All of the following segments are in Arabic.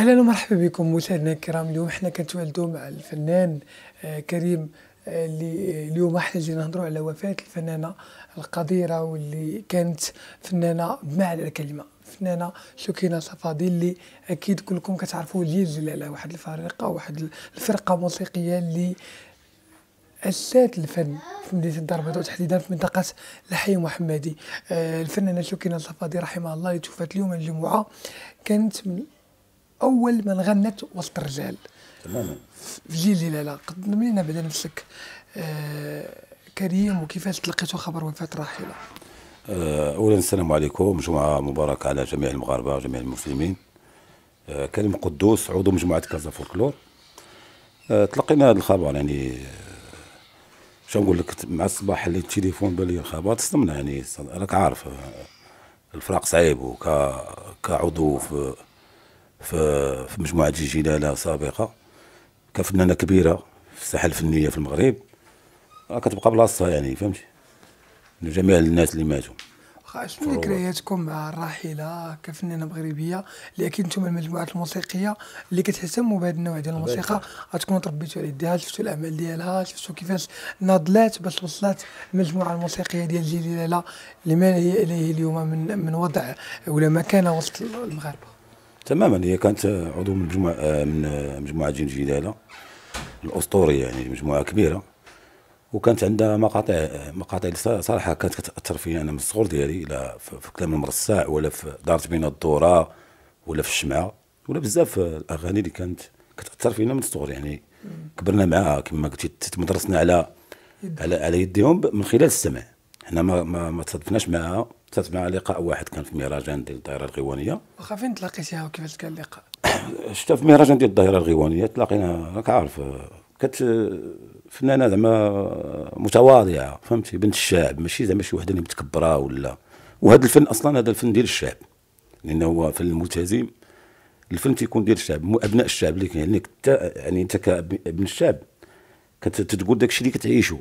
اهلا ومرحبا بكم مشاهدينا الكرام اليوم احنا كنتوالدو مع الفنان آه، كريم آه، اللي اليوم جينا نهضروا على وفاه الفنانه القديره واللي كانت فنانه بمعنى الكلمه الفنانه سكينه صفادي اللي اكيد كلكم كتعرفوا جيل جلاله واحد الفريق واحد الفرقه موسيقيه اللي اسات الفن في مدينه الدار البيضاء وتحديدا في منطقه الحي محمدي آه، الفنانه سكينه صفادي رحمها الله اللي توفات اليوم الجمعه كانت من اول من غنت وسط الرجال تماما في جيل جلاله قدم لنا بعد نفسك آه، كريم وكيفاش تلقيتوا خبر وفاه راحله آه، اولا السلام عليكم جمعه مباركه على جميع المغاربه وجميع المسلمين آه، كريم قدوس عضو مجموعه كازا فولكلور تلقينا هذا الخبر يعني شنو نقول لك مع الصباح اللي التليفون بالي الخبر تصدمنا يعني راك عارف الفراق صعيب وكعضو في في مجموعه الجلاله سابقه كفنانه كبيره في الساحه الفنيه في المغرب راه كتبقى بلاصتها يعني فهمتي جميع الناس اللي ماتوا شنو ذكرياتكم مع الراحله كفنانه مغربيه اللي اكيد انتم المجموعات الموسيقيه اللي كتهتموا بهذا النوع ديال الموسيقى غتكونوا تربيتوا على يديها شفتوا الاعمال ديالها شفتوا كيفاش ناضلات باش وصلت المجموعه الموسيقيه ديال جيل لما هي اليه اليوم من من وضع ولا مكانه وسط المغاربه تماما هي كانت عضو من مجموعه من مجموعه جين جلاله الاسطوريه يعني مجموعه كبيره وكانت عندها مقاطع مقاطع صراحه كانت كتاثر فيا انا من الصغر ديالي لا في كلام المرصاع ولا في دارت بين الدوره ولا في الشمعه ولا بزاف الاغاني اللي كانت كتاثر فينا من الصغر يعني كبرنا معاها كما قلتي تمدرسنا على على على يديهم من خلال السمع حنا ما ما, ما تصادفناش معاها كانت مع لقاء واحد كان في مهرجان ديال الظاهره الغيوانيه واخا فين تلاقيتيها وكيفاش كان اللقاء شفتها في مهرجان ديال الظاهره الغيوانيه تلاقينا راك عارف كانت فنانه زعما متواضعه فهمتي بنت الشعب ماشي زعما شي وحده اللي متكبره ولا وهذا الفن اصلا هذا الفن ديال الشعب لانه هو فن ملتزم الفن تيكون ديال الشعب ابناء الشعب اللي انت يعني انت كابن الشعب كتقول داك الشيء اللي كتعيشه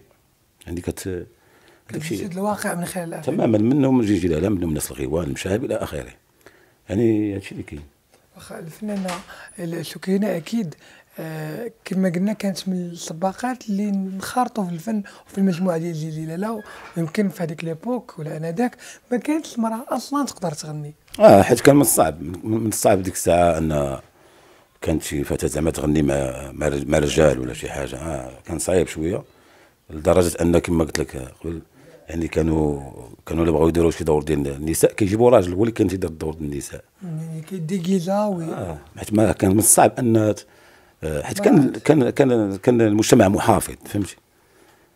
يعني كت كل شيء الواقع من خلال الأفلام تماما منهم من جيجي الإعلام منهم ناس الغيوان المشاهب إلى آخره يعني هذا الشيء اللي كاين واخا الفنانة السكينة أكيد آه كما قلنا كانت من السباقات اللي انخرطوا في الفن وفي المجموعه ديال جيلي لالا ويمكن في هذيك ليبوك ولا انذاك ما كانتش المراه اصلا تقدر تغني اه حيت كان من الصعب من الصعب ديك الساعه ان كانت شي فتاه زعما تغني مع مع رجال ولا شي حاجه آه كان صعيب شويه لدرجه ان كما قلت لك قبل يعني كانوا كانوا اللي بغاو يديروا شي دور ديال النساء كيجيبوا راجل هو اللي كان تيدير الدور ديال النساء يعني كيدي وي اه حيت ما كان من الصعب ان آه، حيت كان كان كان كان المجتمع محافظ فهمتي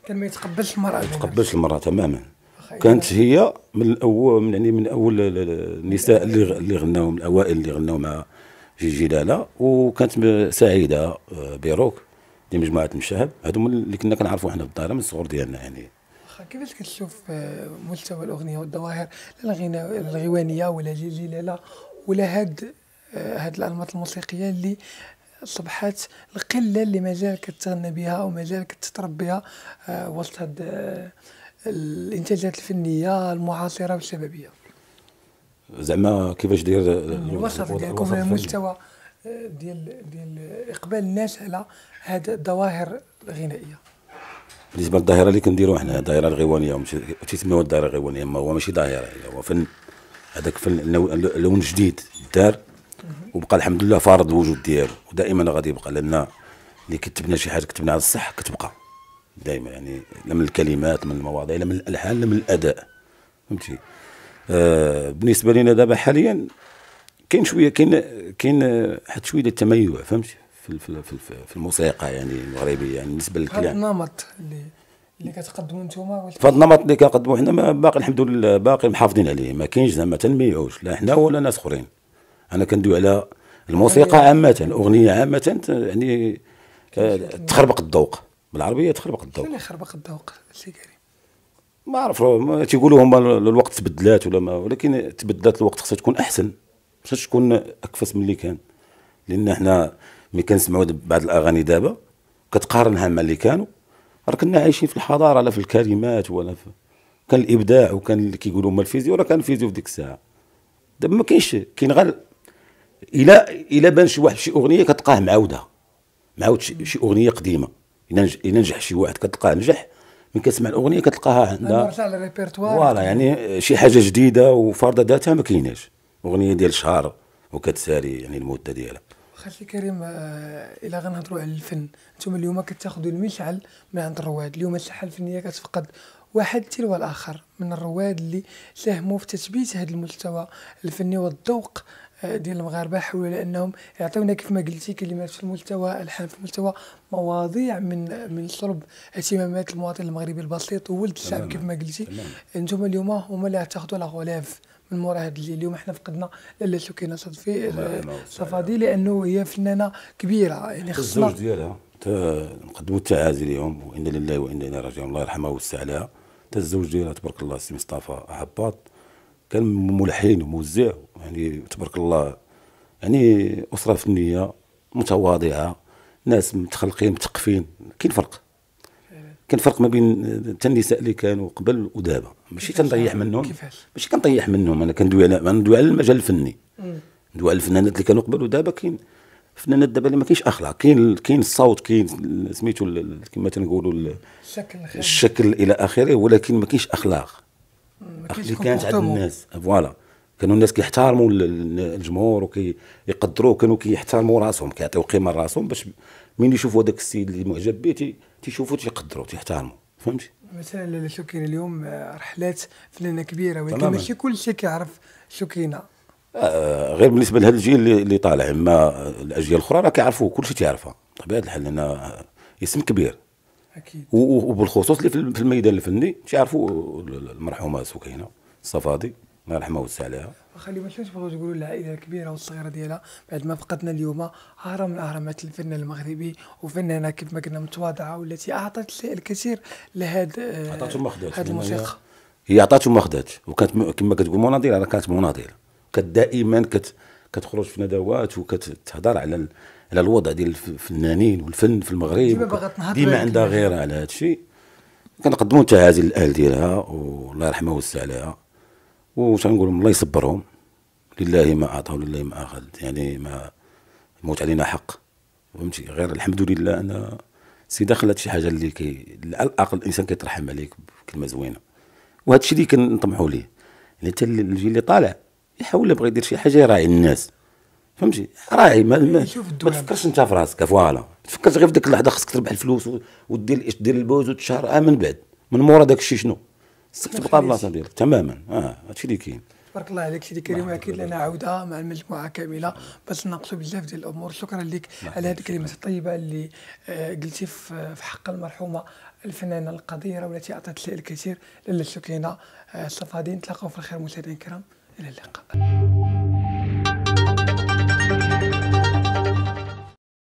كان ما يتقبلش المراه ما يتقبلش المراه تماما كانت هي من الاول يعني من اول النساء اللي اللي غناو من الاوائل اللي غناو مع جي جلاله وكانت سعيده آه، بيروك دي مجموعه المشاهد هذوما اللي كنا كنعرفوا حنا في الدار من الصغر ديالنا يعني كيفاش كتشوف آه، مستوى الاغنيه والظواهر الغوانيه ولا ليلى ولا هاد آه، هاد الانماط الموسيقيه اللي صبحات القله اللي مازال كتغنى بها ومازال كتطرب بها آه، وسط هاد الانتاجات الفنيه المعاصره والشبابيه زعما كيفاش داير الوسط ديالكم المستوى ديال ديال اقبال الناس على هاد الظواهر الغنائيه بالنسبه للظاهره اللي كنديروا حنا الظاهره الغيوانيه تيسميوها الظاهره الغيوانيه ما هو ماشي ظاهره يعني هو فن هذاك فن لون جديد دار وبقى الحمد لله فارض الوجود ديالو ودائما غادي يبقى لان اللي كتبنا شي حاجه كتبنا على الصح كتبقى دائما يعني لا من الكلمات من المواضيع لا من الالحان لا من الاداء فهمتي آه بالنسبه لنا دابا حاليا كاين شويه كاين كاين حتى شويه التميع فهمتي في في في الموسيقى يعني المغربيه يعني بالنسبه للكلام هذا النمط اللي اللي كتقدموا نتوما فهاد النمط اللي كنقدموا حنا باقي الحمد لله باقي محافظين عليه ما كاينش زعما تنميعوش لا حنا ولا ناس اخرين انا كندوي على الموسيقى يعني- عامه الاغنيه عامه يعني تخربق الذوق بالعربيه تخربق الذوق شنو يخربق الذوق سي كريم ما عرف ما تيقولوا هما الوقت تبدلات ولا ما ولكن تبدلات الوقت خصها تكون احسن خصها تكون اكفس من اللي كان لان حنا ملي كنسمعوا بعض الاغاني دابا كتقارنها مع اللي كانوا راه كنا عايشين في الحضاره لا في الكلمات ولا في كان الابداع وكان اللي كيقولوا هما الفيزيو راه كان الفيزيو في ديك الساعه دابا ما كاينش كاين غير الا الى بان شي واحد شي اغنيه كتلقاه معاوده معاود شي اغنيه قديمه الى نجح شي واحد كتلقاه نجح من كتسمع الاغنيه كتلقاها عندها نرجع للريبرتوار فوالا يعني شي حاجه جديده وفارضه ذاتها ما كايناش اغنيه ديال شهر وكتسالي يعني المده ديالها خالتي كريم آه، الا غنهضروا على الفن نتوما اليوم كتاخذوا المثال من عند الرواد اليوم الساحه الفنيه كتفقد واحد تلو الاخر من الرواد اللي ساهموا في تثبيت هذا المستوى الفني والذوق آه، ديال المغاربه حول لانهم يعطيونا كيف ما قلتي كلمات في المستوى الحان في المستوى مواضيع من من صلب اهتمامات المواطن المغربي البسيط وولد الشعب كيف ما قلتي انتم اليوم هما اللي تاخذوا لا غولاف من مورا هذا اللي اليوم احنا فقدنا لاله سكينه صدفي آه، صفادي لانه هي فنانه كبيره يعني خصنا الزوج ديالها نقدموا التعازي اليوم وانا لله وانا اليه راجعون الله يرحمها ويوسع عليها حتى الزوج ديالها تبارك الله السي مصطفى عباط كان ملحن وموزع يعني تبارك الله يعني اسره فنيه متواضعه ناس متخلقين متقفين كاين فرق أيوة. كاين فرق ما بين النساء اللي كانوا قبل ودابا ماشي كنطيح منهم ماشي كنطيح منهم انا كندوي على ندوي على المجال الفني ندوي على الفنانات اللي كانوا قبل ودابا كاين الفنانات دابا اللي ما كاينش اخلاق كاين كاين الصوت كاين سميتو كما تنقولوا الشكل الشكل الى اخره ولكن ما كاينش اخلاق اللي كانت عند الناس فوالا كانوا الناس كيحترموا الجمهور وكيقدروا كانوا كيحترموا راسهم كيعطيو قيمه لراسهم باش من يشوفوا هذاك السيد اللي معجب به تيشوفوا تيقدروا تيحترموا فهمتي مثلا السكينه اليوم آه، رحلات فنانه كبيره ولكن ماشي كل شيء كيعرف سكينه آه غير بالنسبه لهذا الجيل اللي, اللي طالع اما الاجيال الاخرى راه كيعرفوا كل شيء تيعرفها طبيعه الحال لان اسم كبير اكيد وبالخصوص اللي في الميدان الفني تيعرفوا المرحومه سكينه الصفادي الله يرحمها ويوسع عليها واخا اليوم شنو تبغوا تقولوا للعائله الكبيره والصغيره ديالها بعد ما فقدنا اليوم هرم من اهرامات الفن المغربي وفنانه كيف ما قلنا متواضعه والتي اعطت الكثير لهذا آه، اعطته ما خداتش هذه الموسيقى هي اعطته ما خداتش وكانت كما كتقول مناضله راه كانت مناضله كانت دائما كت كتخرج في ندوات وكتهضر على ال... على الوضع ديال الفنانين والفن في المغرب ديما عندها غيره على هذا الشيء كنقدموا تهازي للاهل ديالها والله يرحمها ويوسع عليها وتنقول لهم الله يصبرهم لله ما اعطى ولله ما اخذ يعني ما الموت علينا حق فهمتي غير الحمد لله انا سي دخلت شي حاجه اللي كي على الاقل الانسان كيترحم عليك بكلمه زوينه وهذا الشيء اللي كنطمحوا ليه يعني حتى الجيل اللي طالع يحاول يبغى يدير شي حاجه يراعي الناس فهمتي راعي ما, ما, ما تفكرش انت في راسك فوالا تفكرش غير في ديك اللحظه خصك تربح الفلوس ودير دير البوز وتشهر آه من بعد من مورا داك الشيء شنو استقطاب البلاصه ديالك تماما اه هادشي اللي كاين بارك الله عليك سيدي كريم اكيد لنا عوده مع المجموعه كامله باش نناقشوا بزاف ديال الامور شكرا لك على هذه الكلمات الطيبه اللي آه، قلتي آه، في حق المرحومه الفنانه القديره والتي اعطت الكثير لاله سكينه الصفادي آه، نتلاقاو في الخير مشاهدينا الكرام الى اللقاء